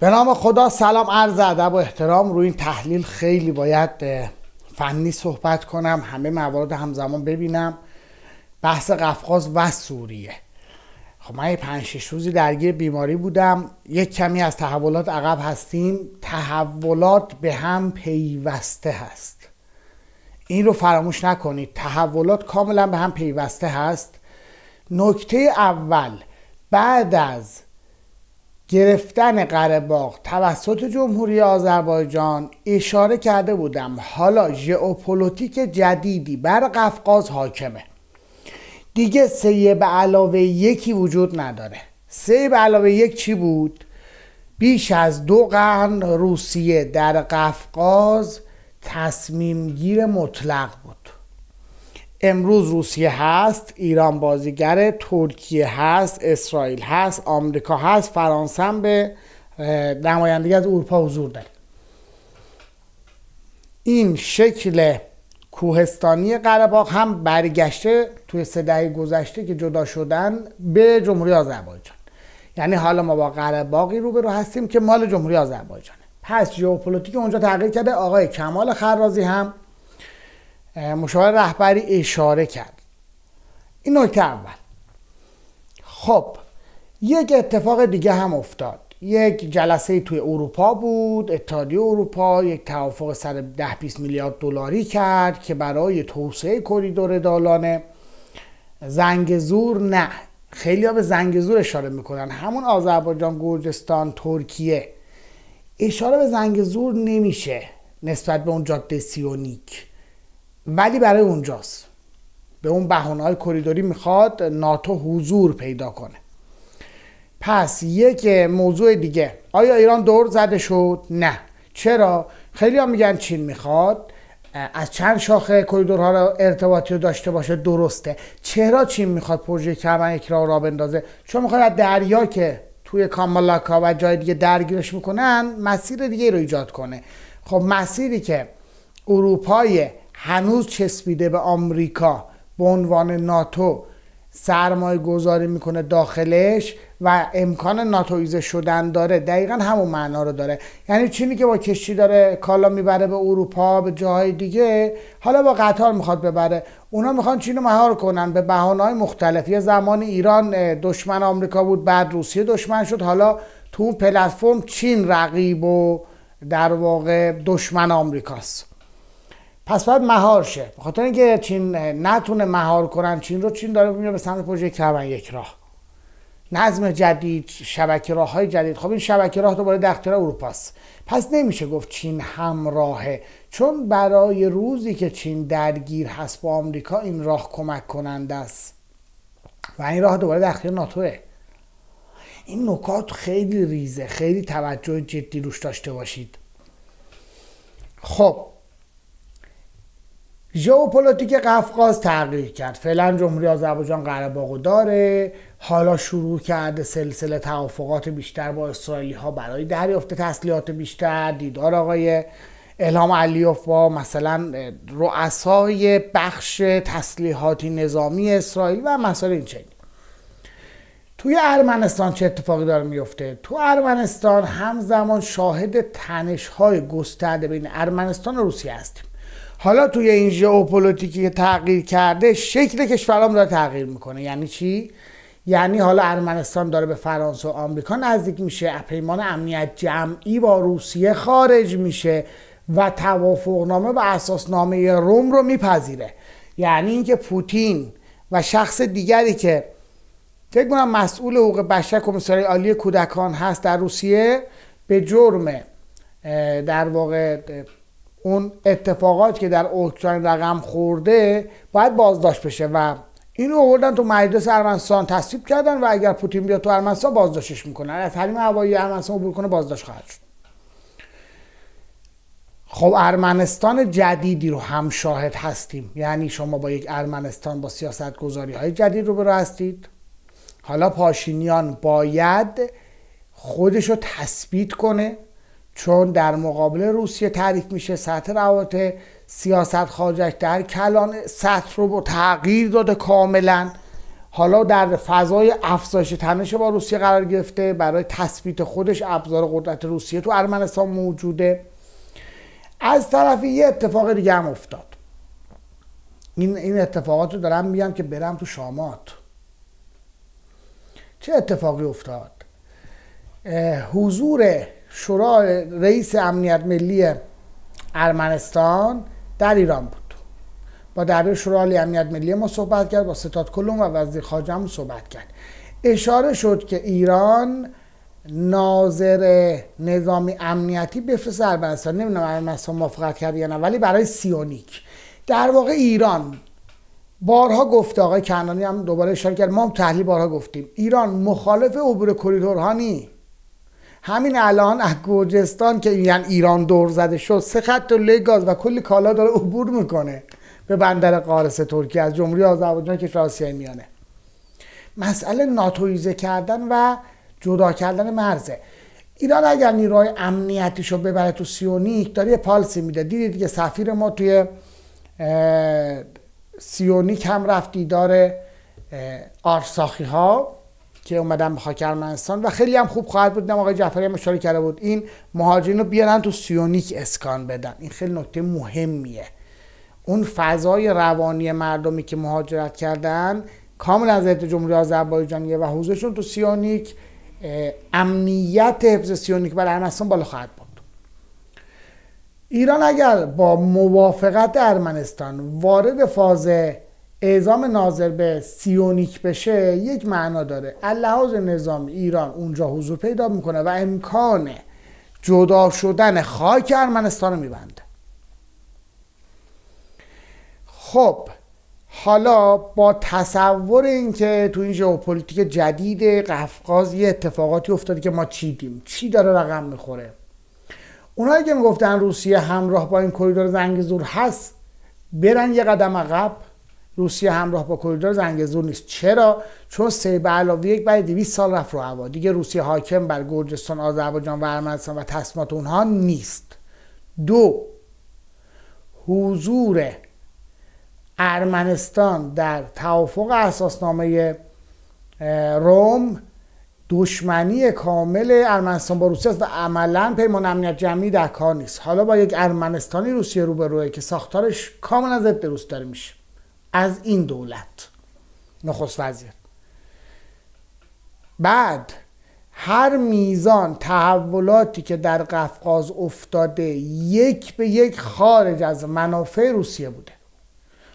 به نام خدا سلام عرض ادب و احترام روی این تحلیل خیلی باید فنی صحبت کنم همه موارد همزمان ببینم بحث قفقاز و سوریه خب من پنج شش روزی درگیر بیماری بودم یک کمی از تحولات عقب هستیم تحولات به هم پیوسته هست این رو فراموش نکنید تحولات کاملا به هم پیوسته هست نکته اول بعد از گرفتن قرهباغ توسط جمهوری آذربایجان اشاره کرده بودم حالا ژئوپلیتیک جدیدی بر قفقاز حاکمه دیگه سه به علاوه یکی وجود نداره سه به علاوه یک چی بود بیش از دو قرن روسیه در قفقاز تصمیم گیر مطلق بود امروز روسیه هست ایران بازیگر ترکیه هست اسرائیل هست آمریکا هست فرانسه هم به نمایندگی از اروپا حضور داره این شکل کوهستانی قرباق هم برگشته توی سه دهه گذشته که جدا شدن به جمهوری آذربایجان یعنی حالا ما با قره روبه رو هستیم که مال جمهوری آذربایجانه پس ژئوپلیتیک اونجا تغییر کرده آقای کمال خرازی هم مشاور رهبری اشاره کرد این نکته اول خب یک اتفاق دیگه هم افتاد یک جلسه توی اروپا بود اتحادیه اروپا یک توافق ده 20 میلیارد دلاری کرد که برای توسعه کریدور زنگ زنگزور نه خیلی ها به زنگزور اشاره میکنن همون آذربایجان گرجستان ترکیه اشاره به زنگزور نمیشه نسبت به اون جاده سیونیک ولی برای اونجاست به اون بحانه های کریدوری میخواد ناتو حضور پیدا کنه پس یک موضوع دیگه آیا ایران دور زده شد؟ نه چرا؟ خیلی میگن چین میخواد از چند شاخه کریدورها را ارتباطی رو داشته باشه درسته چرا چین میخواد پروژه کمن یک را را بندازه چون میخواد از دریا که توی کامالاکا و جای دیگه درگیرش میکنن مسیر دیگه رو ایجاد کنه خب مسیری که اروپای هنوز چسبیده به آمریکا به عنوان ناتو سرمایه گذاری میکنه داخلش و امکان ناتویزه شدن داره دقیقا همون معنا رو داره یعنی چینی که با کشتی داره کالا میبره به اروپا به جاهای دیگه حالا با قطار میخواد ببره اونا میخوان چین رو مهار کنن به بحانه های مختلف یه زمان ایران دشمن آمریکا بود بعد روسیه دشمن شد حالا تو اون پلتفرم چین رقیب و در واقع دشمن آمریکاست پس باید مهار شه بخاطر اینکه چین نتونه مهار کنن چین رو چین داره میره به سمت پروژه کربن یک راه نظم جدید شبکه راه های جدید خب این شبکه راه دوباره در اختیار اروپاست پس نمیشه گفت چین همراهه چون برای روزی که چین درگیر هست با آمریکا این راه کمک کننده است و این راه دوباره در اختیار ناتوه این نکات خیلی ریزه خیلی توجه جدی روش داشته باشید خب ژئوپلیتیک قفقاز تغییر کرد فعلا جمهوری آذربایجان قره داره حالا شروع کرده سلسله توافقات بیشتر با اسرائیلی ها برای دریافت تسلیحات بیشتر دیدار آقای الهام علیوف با مثلا رؤسای بخش تسلیحاتی نظامی اسرائیل و مسائل این چنین توی ارمنستان چه اتفاقی داره میفته تو ارمنستان همزمان شاهد تنش های گسترده بین ارمنستان و روسیه هستیم حالا توی این ژئوپلیتیکی که تغییر کرده شکل کشورام داره تغییر میکنه یعنی چی یعنی حالا ارمنستان داره به فرانسه و آمریکا نزدیک میشه پیمان امنیت جمعی با روسیه خارج میشه و توافقنامه و اساسنامه روم رو میپذیره یعنی اینکه پوتین و شخص دیگری که فکر کنم مسئول حقوق بشر کمیسر عالی کودکان هست در روسیه به جرم در واقع اون اتفاقات که در اوکراین رقم خورده باید بازداشت بشه و اینو آوردن تو مجلس ارمنستان تصویب کردن و اگر پوتین بیاد تو ارمنستان بازداشتش میکنن از حریم هوایی ارمنستان عبور کنه بازداشت خواهد شد خب ارمنستان جدیدی رو هم شاهد هستیم یعنی شما با یک ارمنستان با سیاست گذاری های جدید رو برو هستید حالا پاشینیان باید خودش رو تثبیت کنه چون در مقابل روسیه تعریف میشه سطح روابط سیاست خارجش در کلان سطح رو تغییر داده کاملا حالا در فضای افزایش تنش با روسیه قرار گرفته برای تثبیت خودش ابزار قدرت روسیه تو ارمنستان موجوده از طرفی یه اتفاق دیگه هم افتاد این این اتفاقات رو دارم میگم که برم تو شامات چه اتفاقی افتاد حضور شورا رئیس امنیت ملی ارمنستان در ایران بود با در شورای امنیت ملی ما صحبت کرد با ستاد کلوم و وزیر خارجه هم صحبت کرد اشاره شد که ایران ناظر نظامی امنیتی بفرست ارمنستان نمیدونم ارمنستان موافقت کرد یا نه ولی برای سیونیک در واقع ایران بارها گفته آقای کنانی هم دوباره اشاره کرد ما هم تحلیل بارها گفتیم ایران مخالف عبور کریدورها نی همین الان از گرجستان که یعنی ایران دور زده شد سه خط لگاز گاز و کلی کالا داره عبور میکنه به بندر قارس ترکیه از جمهوری آذربایجان که آسیای میانه مسئله ناتویزه کردن و جدا کردن مرزه ایران اگر نیروهای امنیتیشو ببره تو سیونیک داره یه پالسی میده دیدید که سفیر ما توی سیونیک هم رفت دیدار آرساخی ها که اومدن به خاک ارمنستان و خیلی هم خوب خواهد بود آقای جعفری هم اشاره کرده بود این مهاجرین رو بیارن تو سیونیک اسکان بدن این خیلی نکته مهمیه اون فضای روانی مردمی که مهاجرت کردن کاملا از جمهوری آذربایجانیه و حضورشون تو سیونیک امنیت حفظ سیونیک برای ارمنستان بالا خواهد بود ایران اگر با موافقت ارمنستان وارد فاز اعزام ناظر به سیونیک بشه یک معنا داره لحاظ نظام ایران اونجا حضور پیدا میکنه و امکان جدا شدن خاک ارمنستان رو میبنده خب حالا با تصور اینکه تو این ژئوپلیتیک جدید قفقاز یه اتفاقاتی افتاده که ما چی دیم چی داره رقم میخوره اونایی که میگفتن روسیه همراه با این کریدور زنگزور هست برن یه قدم عقب روسیه همراه با کریدور زنگزور نیست چرا چون سه به علاوه یک بعد 200 سال رفت رو هوا دیگه روسیه حاکم بر گرجستان آذربایجان و ارمنستان و تصمیمات اونها نیست دو حضور ارمنستان در توافق اساسنامه روم دشمنی کامل ارمنستان با روسیه است و عملا پیمان امنیت جمعی در کار نیست حالا با یک ارمنستانی روسیه روبروه که ساختارش کاملا ضد روس داره میشه از این دولت نخست وزیر بعد هر میزان تحولاتی که در قفقاز افتاده یک به یک خارج از منافع روسیه بوده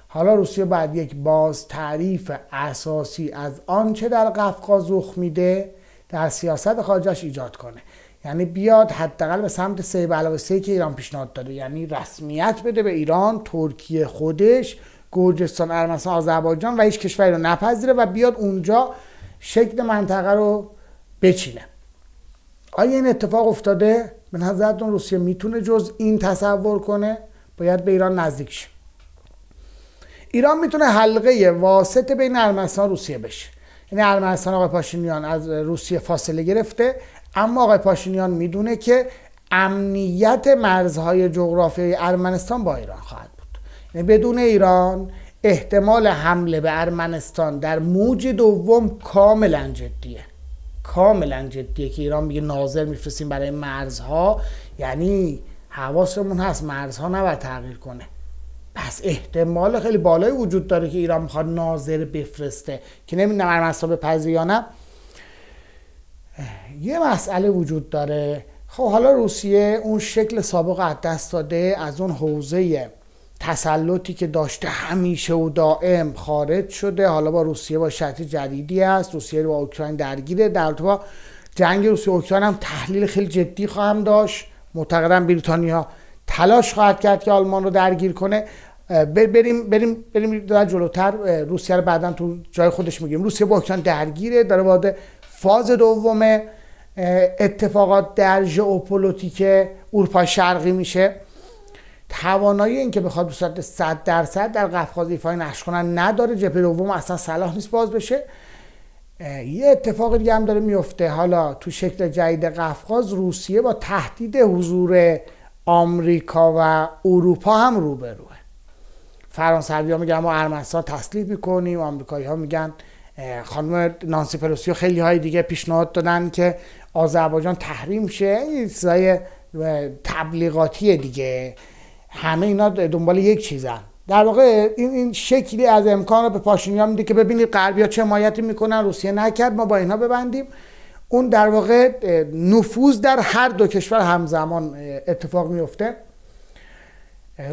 حالا روسیه بعد یک باز تعریف اساسی از آنچه در قفقاز رخ میده در سیاست خارجش ایجاد کنه یعنی بیاد حداقل به سمت سه علاوه که ایران پیشنهاد داده یعنی رسمیت بده به ایران ترکیه خودش گرجستان ارمنستان آذربایجان و هیچ کشوری رو نپذیره و بیاد اونجا شکل منطقه رو بچینه آیا این اتفاق افتاده به نظرتون روسیه میتونه جز این تصور کنه باید به ایران نزدیک شه ایران میتونه حلقه واسط بین ارمنستان روسیه بشه یعنی ارمنستان آقای پاشینیان از روسیه فاصله گرفته اما آقای پاشینیان میدونه که امنیت مرزهای جغرافیایی ارمنستان با ایران خواهد بدون ایران احتمال حمله به ارمنستان در موج دوم کاملا جدیه کاملا جدیه که ایران میگه ناظر میفرستیم برای مرزها یعنی حواسمون هست مرزها نباید تغییر کنه پس احتمال خیلی بالایی وجود داره که ایران میخواد ناظر بفرسته که نمیدونم ارمنستان به پذیر یا نه یه مسئله وجود داره خب حالا روسیه اون شکل سابق از دست داده از اون حوزه تسلطی که داشته همیشه و دائم خارج شده حالا با روسیه با شرط جدیدی است روسیه با اوکراین درگیره در با جنگ روسیه اوکراین هم تحلیل خیلی جدی خواهم داشت معتقدم بریتانیا تلاش خواهد کرد که آلمان رو درگیر کنه بریم بریم بریم جلوتر روسیه رو بعدا تو جای خودش میگیم روسیه با اوکراین درگیره داره وارد فاز دوم اتفاقات در ژئوپلیتیک اروپا شرقی میشه توانایی اینکه بخواد به صورت 100 درصد در قفقاز ایفا نقش کنن نداره جبهه دوم اصلا صلاح نیست باز بشه یه اتفاق دیگه هم داره میفته حالا تو شکل جدید قفقاز روسیه با تهدید حضور آمریکا و اروپا هم روبروه فرانسوی ها میگن ما ارمنستان تسلیح میکنیم آمریکایی ها میگن خانم نانسی پلوسی و خیلی های دیگه پیشنهاد دادن که آذربایجان تحریم شه این تبلیغاتی دیگه همه اینا دنبال یک چیزن در واقع این, این شکلی از امکان رو به پاشینیا میده که ببینید غربیا چه حمایتی میکنن روسیه نکرد ما با اینا ببندیم اون در واقع نفوذ در هر دو کشور همزمان اتفاق میفته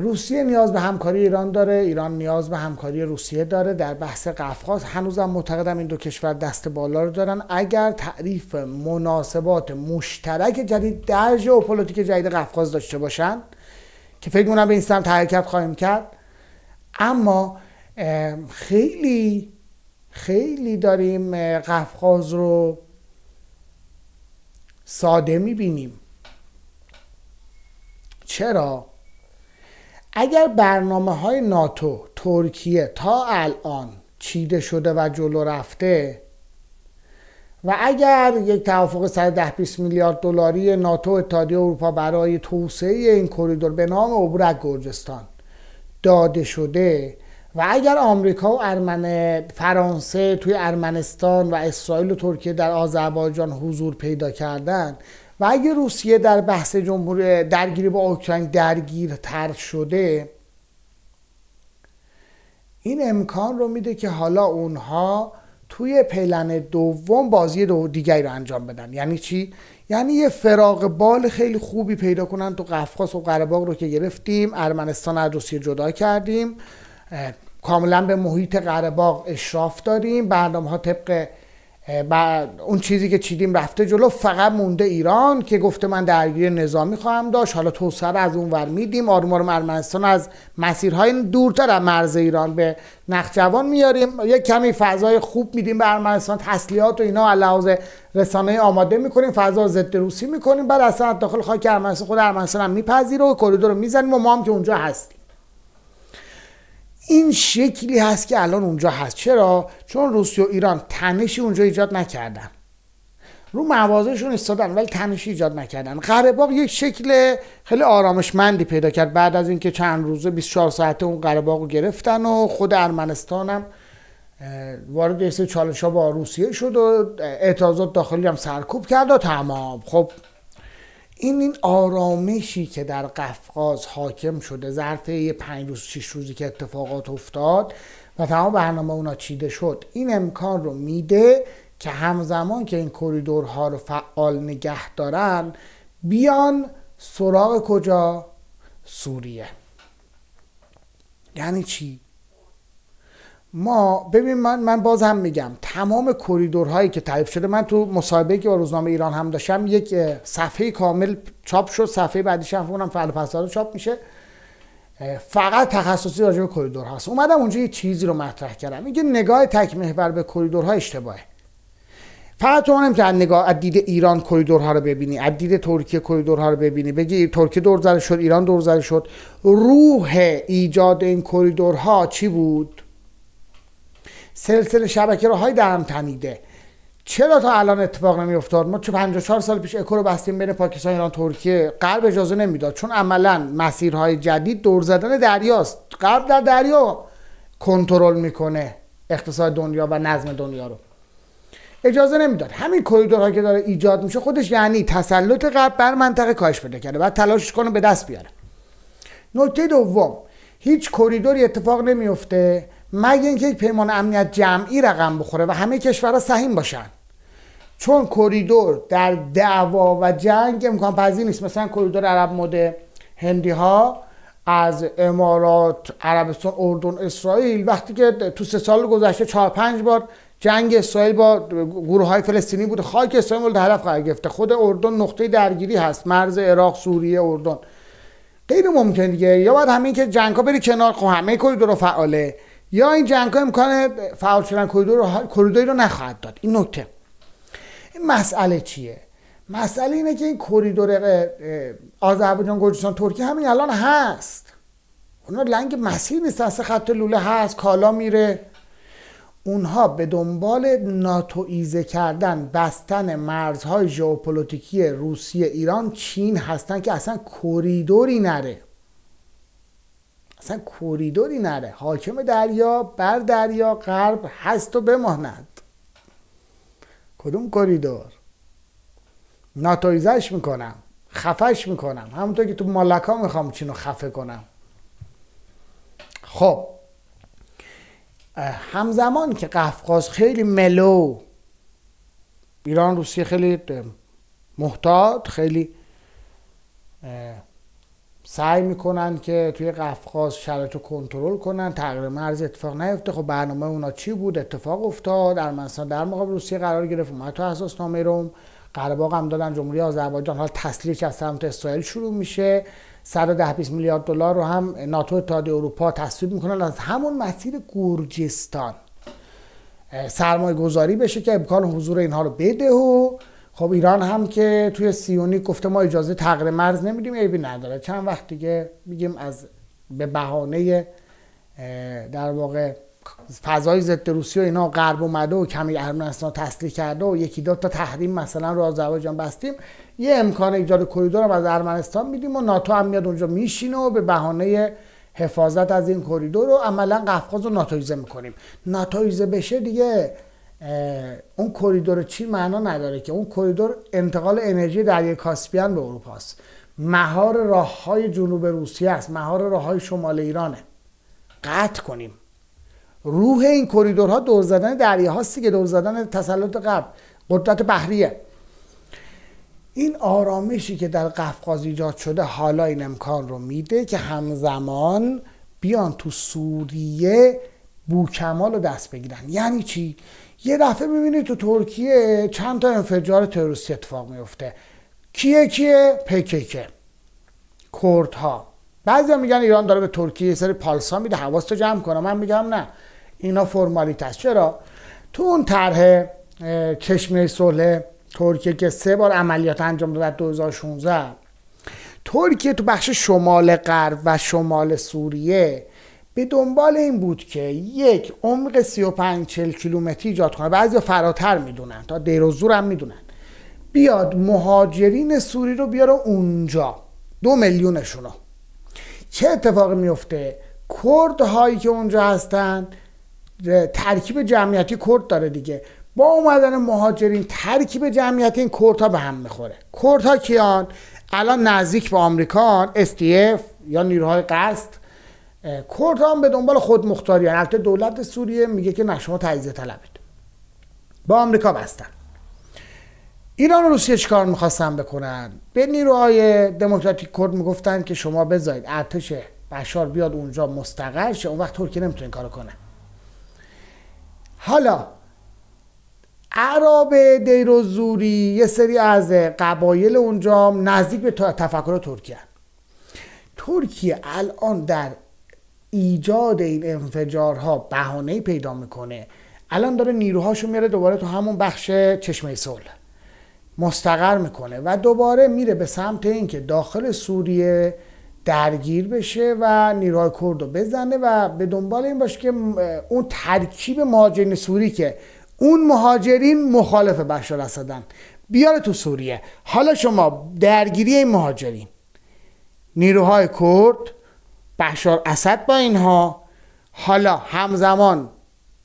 روسیه نیاز به همکاری ایران داره ایران نیاز به همکاری روسیه داره در بحث قفقاز هنوزم معتقدم این دو کشور دست بالا رو دارن اگر تعریف مناسبات مشترک جدید در ژئوپلیتیک جدید قفقاز داشته باشند که فکر میکنم به این سمت حرکت خواهیم کرد اما خیلی خیلی داریم قفقاز رو ساده میبینیم چرا؟ اگر برنامه های ناتو ترکیه تا الان چیده شده و جلو رفته و اگر یک توافق 110 20 میلیارد دلاری ناتو اتحادیه اروپا برای توسعه این کریدور به نام عبور گرجستان داده شده و اگر آمریکا و ارمن فرانسه توی ارمنستان و اسرائیل و ترکیه در آذربایجان حضور پیدا کردن و اگر روسیه در بحث جمهور درگیری با اوکراین درگیر تر شده این امکان رو میده که حالا اونها توی پلن دوم بازی دو دیگری رو انجام بدن یعنی چی یعنی یه فراغ بال خیلی خوبی پیدا کنن تو قفقاز و قره رو که گرفتیم ارمنستان از روسیه جدا کردیم کاملا به محیط قره اشراف داریم برنامه ها طبق و اون چیزی که چیدیم رفته جلو فقط مونده ایران که گفته من درگیر نظامی خواهم داشت حالا توسعه از اون ور میدیم آروم آروم ارمنستان از مسیرهای دورتر از مرز ایران به نخجوان میاریم یه کمی فضای خوب میدیم به ارمنستان تسلیحات و اینا علاوه رسانه آماده میکنیم فضا ضد روسی میکنیم بعد اصلا داخل خاک ارمنستان خود ارمنستان هم میپذیره و کریدور رو میزنیم و ما هم که اونجا هستیم این شکلی هست که الان اونجا هست چرا چون روسیه و ایران تنشی اونجا ایجاد نکردن رو موازهشون ایستادن ولی تنشی ایجاد نکردن قره یک شکل خیلی آرامشمندی پیدا کرد بعد از اینکه چند روزه 24 ساعته اون قره رو گرفتن و خود ارمنستان هم وارد یه چالش ها با روسیه شد و اعتراضات داخلی هم سرکوب کرد و تمام خب این این آرامشی که در قفقاز حاکم شده ظرف یه پنج روز شش روزی که اتفاقات افتاد و تمام برنامه اونا چیده شد این امکان رو میده که همزمان که این کریدورها رو فعال نگه دارن بیان سراغ کجا سوریه یعنی چی ما ببین من من باز هم میگم تمام کریدورهایی که تعریف شده من تو مصاحبه که با روزنامه ایران هم داشتم یک صفحه کامل چاپ شد صفحه بعدیش هم اونم فعل چاپ میشه فقط تخصصی راجع به کریدور هست اومدم اونجا یه چیزی رو مطرح کردم میگه نگاه تک محور به کریدورها اشتباهه فقط تو که نگاه از دید ایران کریدورها رو ببینی از دید ترکیه کریدورها رو ببینی بگی ترکیه دور زده شد ایران دور زده شد روح ایجاد این کریدورها چی بود سلسله شبکه های درم تنیده چرا تا الان اتفاق افتاد؟ ما چه 54 سال پیش اکو رو بستیم بین پاکستان ایران ترکیه غرب اجازه نمیداد چون عملا مسیرهای جدید دور زدن دریاست غرب در دریا کنترل میکنه اقتصاد دنیا و نظم دنیا رو اجازه نمیداد همین کریدورها که داره ایجاد میشه خودش یعنی تسلط غرب بر منطقه کاهش پیدا کرده بعد تلاشش کنه به دست بیاره نکته دوم هیچ کریدوری اتفاق نمیفته مگه اینکه یک پیمان امنیت جمعی رقم بخوره و همه کشورها سهیم باشن چون کریدور در دعوا و جنگ امکان پذیر نیست مثلا کریدور عرب مده هندی ها از امارات عربستان اردن اسرائیل وقتی که تو سه سال گذشته چهار پنج بار جنگ اسرائیل با گروه های فلسطینی بوده خاک اسرائیل مورد هدف قرار گرفته خود اردن نقطه درگیری هست مرز عراق سوریه اردن غیر ممکن دیگه یا بعد همین که جنگ ها بری کنار خب همه کریدور فعاله یا این جنگ ها امکان فعال شدن کریدوری رو نخواهد داد این نکته این مسئله چیه مسئله اینه که این کریدور آذربایجان گرجستان ترکیه همین الان هست اونا لنگ مسیر نیست اصلا خط لوله هست کالا میره اونها به دنبال ایزه کردن بستن مرزهای ژئوپلیتیکی روسیه ایران چین هستن که اصلا کریدوری نره اصلا کوریدوری نره حاکم دریا بر دریا غرب هست و بماند کدوم کوریدور ناتویزش میکنم خفش میکنم همونطور که تو مالکا میخوام چینو خفه کنم خب همزمان که قفقاز خیلی ملو ایران روسیه خیلی محتاط خیلی سعی میکنن که توی قفقاز شرایط رو کنترل کنن تغییر مرز اتفاق نیفته خب برنامه اونا چی بود اتفاق افتاد ارمنستان در مقابل روسیه قرار گرفت اومد تو نامه روم قرباق هم دادن جمهوری آذربایجان حالا تسلیح از سمت اسرائیل شروع میشه 110 میلیارد دلار رو هم ناتو اتحادیه اروپا تصویب میکنن از همون مسیر گرجستان سرمایه گذاری بشه که امکان حضور اینها رو بده و خب ایران هم که توی سیونی گفته ما اجازه تغییر مرز نمیدیم عیبی نداره چند وقت دیگه میگیم از به بهانه در واقع فضای ضد روسی و اینا غرب اومده و کمی ارمنستان تسلیح کرده و یکی دو تا تحریم مثلا رو آذربایجان بستیم یه امکان ایجاد کریدور از ارمنستان میدیم و ناتو هم میاد اونجا میشینه و به بهانه حفاظت از این کریدور رو عملا قفقاز رو ناتویزه میکنیم ناتویزه بشه دیگه اون کریدور چی معنا نداره که اون کریدور انتقال انرژی دریای کاسپیان به اروپا است مهار راه جنوب روسیه است مهار راه های شمال ایرانه قطع کنیم روح این کریدورها دور زدن دریا که دور زدن تسلط قبل قدرت بحریه این آرامشی که در قفقاز ایجاد شده حالا این امکان رو میده که همزمان بیان تو سوریه بوکمال رو دست بگیرن یعنی چی یه دفعه میبینی تو ترکیه چند تا انفجار تروریستی اتفاق میفته کیه کیه پککه کردها بعضی میگن ایران داره به ترکیه یه سری پالسا میده حواس تو جمع کنه من میگم نه اینا فرمالیت هست چرا تو اون طرح چشمه صلح ترکیه که سه بار عملیات انجام داد در 2016 ترکیه تو بخش شمال غرب و شمال سوریه به دنبال این بود که یک عمق 35 40 کیلومتری ایجاد کنه بعضی فراتر میدونن تا دیر و زور هم میدونن بیاد مهاجرین سوری رو بیاره اونجا دو میلیونشون رو چه اتفاقی میفته هایی که اونجا هستن ترکیب جمعیتی کرد داره دیگه با اومدن مهاجرین ترکیب جمعیتی این کردها به هم میخوره کردها کیان الان نزدیک به آمریکا، SDF یا نیروهای قصد کرد هم به دنبال خود مختاریان یعنی البته دولت سوریه میگه که نه شما تجزیه طلبید با آمریکا بستن ایران و روسیه چیکار میخواستن بکنن به نیروهای دموکراتیک کرد میگفتن که شما بذارید ارتش بشار بیاد اونجا مستقر شه اون وقت ترکیه نمیتونه این کارو کنه حالا عرب دیروزوری یه سری از قبایل اونجا نزدیک به تفکر ترکیه ترکیه الان در ایجاد این انفجارها بهانه پیدا میکنه الان داره نیروهاشو میاره دوباره تو همون بخش چشمه صلح مستقر میکنه و دوباره میره به سمت اینکه داخل سوریه درگیر بشه و نیروهای کرد رو بزنه و به دنبال این باشه که اون ترکیب مهاجرین سوری که اون مهاجرین مخالف بشار اسدن بیاره تو سوریه حالا شما درگیری این مهاجرین نیروهای کرد بشار اسد با اینها حالا همزمان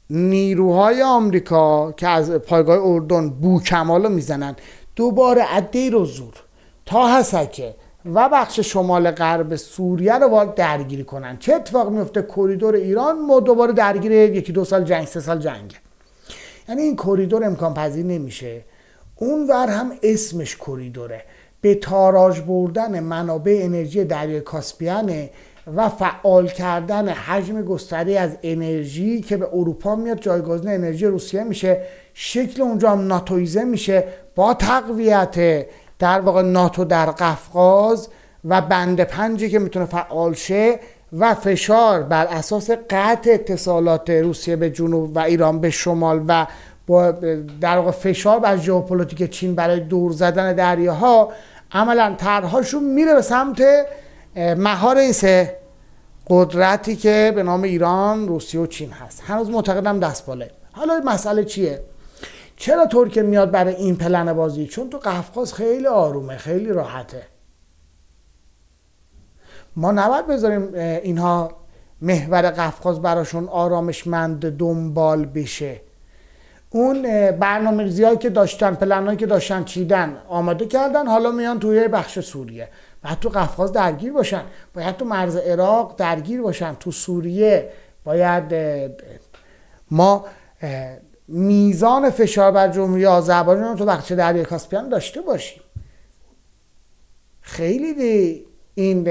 نیروهای آمریکا که از پایگاه اردن بو رو میزنن دوباره عده رو زور تا حسکه و بخش شمال غرب سوریه رو وارد درگیری کنن چه اتفاق میفته کریدور ایران ما دوباره درگیر یکی دو سال جنگ سه سال جنگ یعنی این کریدور امکان پذیر نمیشه اون ور هم اسمش کریدوره به تاراج بردن منابع انرژی دریای کاسپیانه و فعال کردن حجم گستری از انرژی که به اروپا میاد جایگزین انرژی روسیه میشه شکل اونجا هم ناتویزه میشه با تقویت در واقع ناتو در قفقاز و بند پنجی که میتونه فعال شه و فشار بر اساس قطع اتصالات روسیه به جنوب و ایران به شمال و با در واقع فشار بر ژئوپلیتیک چین برای دور زدن دریاها عملا طرحهاشون میره به سمت مهار این سه قدرتی که به نام ایران، روسیه و چین هست هنوز معتقدم دست باله حالا مسئله چیه؟ چرا ترکیه میاد برای این پلن بازی؟ چون تو قفقاز خیلی آرومه، خیلی راحته ما نباید بذاریم اینها محور قفقاز براشون آرامشمند دنبال بشه اون برنامه هایی که داشتن پلن که داشتن چیدن آماده کردن حالا میان توی بخش سوریه باید تو قفقاز درگیر باشن باید تو مرز عراق درگیر باشن تو سوریه باید ما میزان فشار بر جمهوری آذربایجان تو بخش دریای کاسپیان داشته باشیم خیلی دی این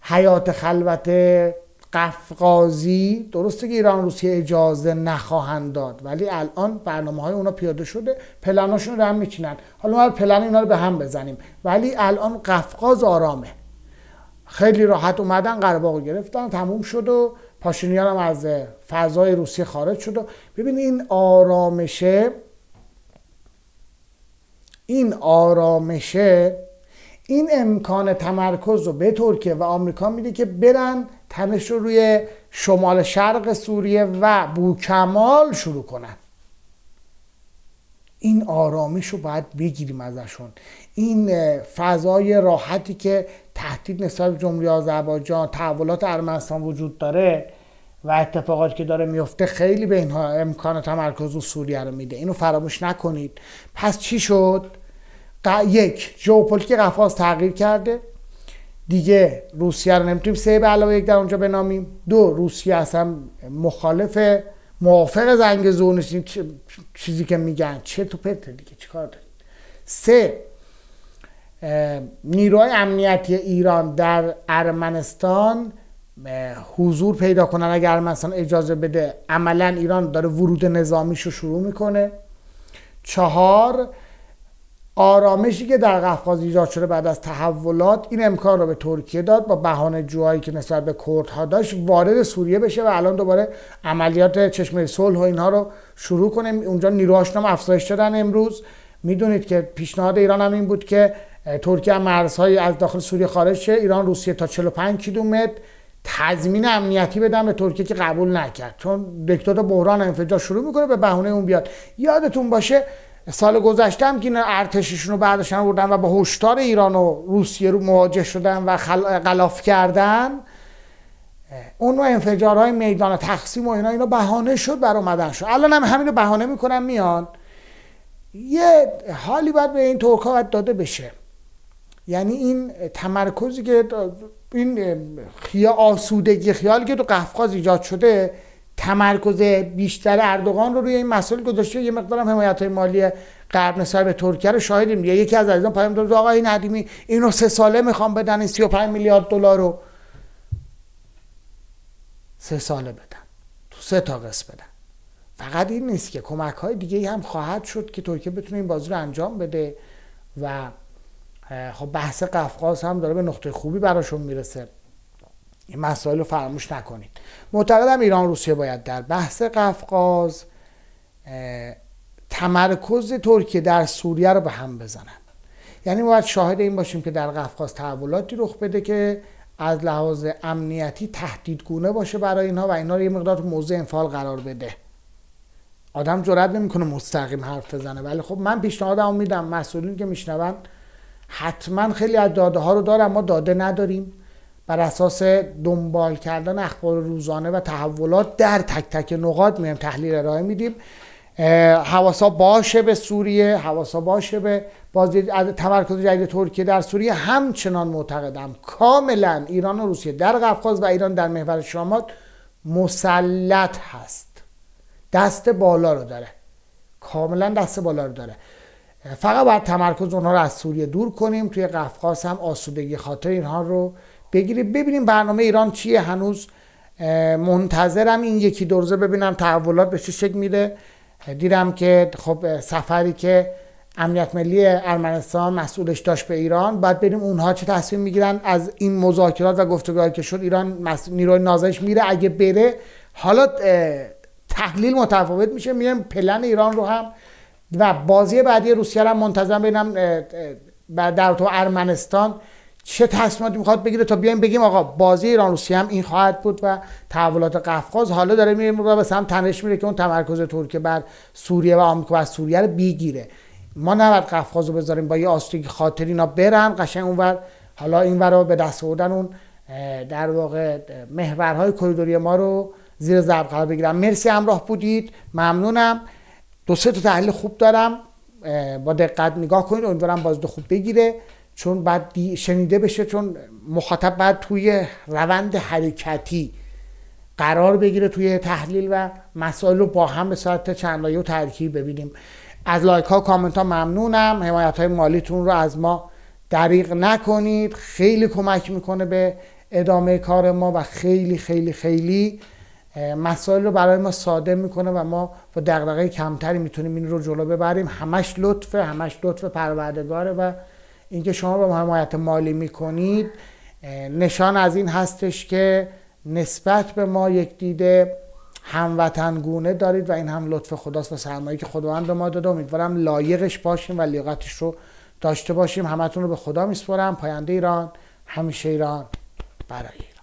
حیات خلوته قفقازی درسته که ایران روسیه اجازه نخواهند داد ولی الان برنامه های اونا پیاده شده پلناشون رو هم میچینن حالا ما پلن اینا رو به هم بزنیم ولی الان قفقاز آرامه خیلی راحت اومدن قرباقو گرفتن تموم شد و پاشینیان هم از فضای روسیه خارج شد و ببین این آرامشه این آرامشه این امکان تمرکز رو به ترکیه و آمریکا میده که برن تنش رو روی شمال شرق سوریه و بوکمال شروع کنن این آرامش رو باید بگیریم ازشون این فضای راحتی که تهدید نسبت به جمهوری آذربایجان تحولات ارمنستان وجود داره و اتفاقاتی که داره میفته خیلی به اینها امکان تمرکز و سوریه رو میده اینو فراموش نکنید پس چی شد؟ یک که قفاز تغییر کرده دیگه روسیه رو نمیتونیم سه به علاوه یک در اونجا بنامیم دو روسیه اصلا مخالف موافق زنگ زور چیزی که میگن چه تو پتر دیگه چیکار داریم سه نیروهای امنیتی ایران در ارمنستان حضور پیدا کنن اگر ارمنستان اجازه بده عملا ایران داره ورود نظامیش رو شروع میکنه چهار آرامشی که در قفقاز ایجاد شده بعد از تحولات این امکان رو به ترکیه داد با بهانه جوهایی که نسبت به کردها داشت وارد سوریه بشه و الان دوباره عملیات چشمه صلح و اینها رو شروع کنیم اونجا نیروهاش افزایش دادن امروز میدونید که پیشنهاد ایران هم این بود که ترکیه مرزهای از داخل سوریه خارج شه ایران روسیه تا 45 کیلومتر تضمین امنیتی بدم به ترکیه که قبول نکرد چون دکتاتور بحران انفجار شروع میکنه به بهونه اون بیاد یادتون باشه سال گذشته هم که این ارتششون رو برداشتن بردن و با هشدار ایران و روسیه رو مواجه شدن و غلاف کردن اون انفجار انفجارهای میدان تقسیم و اینا اینا بهانه شد بر اومدن شد الان هم همین رو بهانه میکنن میان یه حالی باید به این ترک باید داده بشه یعنی این تمرکزی که این خیا آسودگی خیالی که تو قفقاز ایجاد شده تمرکز بیشتر اردوغان رو روی این مسئله گذاشته یه مقدارم حمایت های مالی قرب به ترکیه رو شاهدیم یکی از عزیزان پیام داد آقا این ندیمی اینو سه ساله میخوام بدن این 35 میلیارد دلار رو سه ساله بدن تو سه تا بدن فقط این نیست که کمک های دیگه هم خواهد شد که ترکیه بتونه این بازی رو انجام بده و خب بحث قفقاز هم داره به نقطه خوبی براشون میرسه این مسائل رو فراموش نکنید معتقدم ایران روسیه باید در بحث قفقاز تمرکز ترکیه در سوریه رو به هم بزنن یعنی ما باید شاهد این باشیم که در قفقاز تحولاتی رخ بده که از لحاظ امنیتی تهدیدگونه باشه برای اینها و اینا رو یه مقدار موضع انفعال قرار بده آدم جرئت نمیکنه مستقیم حرف بزنه ولی خب من پیشنهادم میدم مسئولین که میشنون حتما خیلی از داده ها رو دارم ما داده نداریم بر اساس دنبال کردن اخبار روزانه و تحولات در تک تک نقاط میام تحلیل ارائه میدیم حواسا باشه به سوریه حواسا باشه به بازدید تمرکز جدید ترکیه در سوریه همچنان معتقدم کاملا ایران و روسیه در قفقاز و ایران در محور شامات مسلط هست دست بالا رو داره کاملا دست بالا رو داره فقط باید تمرکز اونها رو از سوریه دور کنیم توی قفقاز هم آسودگی خاطر اینها رو بگیریم ببینیم برنامه ایران چیه هنوز منتظرم این یکی دو ببینم تحولات به چه شکل میره دیدم که خب سفری که امنیت ملی ارمنستان مسئولش داشت به ایران بعد بریم اونها چه تصمیم میگیرن از این مذاکرات و گفتگوهایی که شد ایران نیروی نازش میره اگه بره حالا تحلیل متفاوت میشه میگم پلن ایران رو هم و بازی بعدی روسیه هم منتظرم ببینم در تو ارمنستان چه تصمیماتی میخواد بگیره تا بیایم بگیم آقا بازی ایران روسیه هم این خواهد بود و تحولات قفقاز حالا داره میره رو به سمت تنش میره که اون تمرکز ترکیه بر سوریه و آمریکا و سوریه رو بیگیره ما نباید قفقاز رو بذاریم با یه آستیگ خاطری اینا برن قشنگ اونور حالا این رو به دست آوردن اون در واقع محورهای کریدوری ما رو زیر ضرب قرار بگیرن مرسی همراه بودید ممنونم دو سه تا تحلیل خوب دارم با دقت نگاه کنید امیدوارم باز خوب بگیره چون بعد شنیده بشه چون مخاطب بعد توی روند حرکتی قرار بگیره توی تحلیل و مسائل رو با هم به صورت چند و ترکیب ببینیم از لایک ها و کامنت ها ممنونم حمایت های مالیتون رو از ما دریغ نکنید خیلی کمک میکنه به ادامه کار ما و خیلی خیلی خیلی مسائل رو برای ما ساده میکنه و ما با دقدقه کمتری میتونیم این رو جلو ببریم همش لطفه همش لطف پروردگاره و اینکه شما به حمایت مالی میکنید نشان از این هستش که نسبت به ما یک دیده هموطن گونه دارید و این هم لطف خداست و سرمایه که خداوند به ما داده امیدوارم لایقش باشیم و لیاقتش رو داشته باشیم همتون رو به خدا میسپرم پاینده ایران همیشه ایران برای